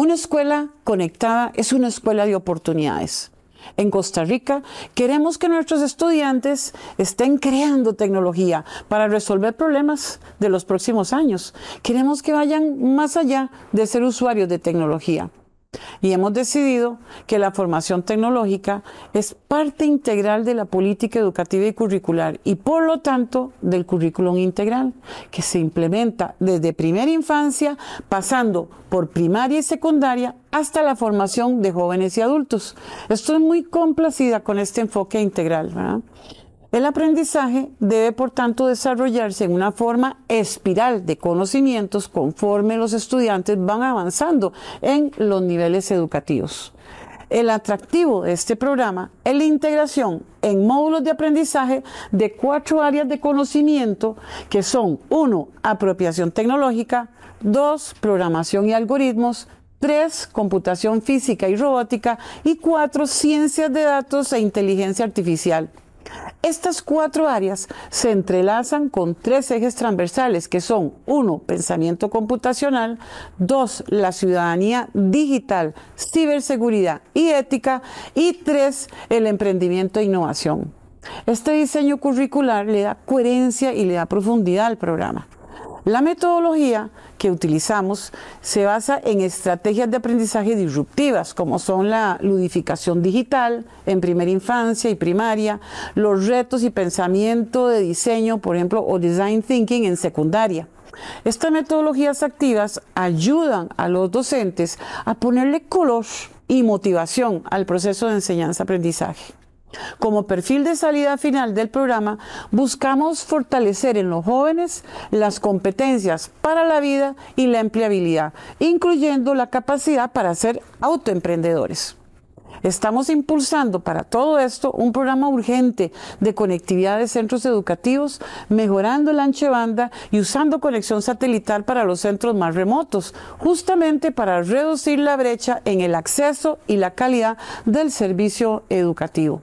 Una escuela conectada es una escuela de oportunidades. En Costa Rica queremos que nuestros estudiantes estén creando tecnología para resolver problemas de los próximos años. Queremos que vayan más allá de ser usuarios de tecnología y hemos decidido que la formación tecnológica es parte integral de la política educativa y curricular y por lo tanto del currículum integral que se implementa desde primera infancia pasando por primaria y secundaria hasta la formación de jóvenes y adultos. Estoy muy complacida con este enfoque integral. El aprendizaje debe, por tanto, desarrollarse en una forma espiral de conocimientos conforme los estudiantes van avanzando en los niveles educativos. El atractivo de este programa es la integración en módulos de aprendizaje de cuatro áreas de conocimiento que son uno, Apropiación tecnológica, 2. Programación y algoritmos, 3. Computación física y robótica y cuatro, Ciencias de datos e inteligencia artificial. Estas cuatro áreas se entrelazan con tres ejes transversales que son, uno, pensamiento computacional, dos, la ciudadanía digital, ciberseguridad y ética, y tres, el emprendimiento e innovación. Este diseño curricular le da coherencia y le da profundidad al programa. La metodología que utilizamos se basa en estrategias de aprendizaje disruptivas, como son la ludificación digital en primera infancia y primaria, los retos y pensamiento de diseño, por ejemplo, o design thinking en secundaria. Estas metodologías activas ayudan a los docentes a ponerle color y motivación al proceso de enseñanza-aprendizaje. Como perfil de salida final del programa, buscamos fortalecer en los jóvenes las competencias para la vida y la empleabilidad, incluyendo la capacidad para ser autoemprendedores. Estamos impulsando para todo esto un programa urgente de conectividad de centros educativos, mejorando el ancho banda y usando conexión satelital para los centros más remotos, justamente para reducir la brecha en el acceso y la calidad del servicio educativo.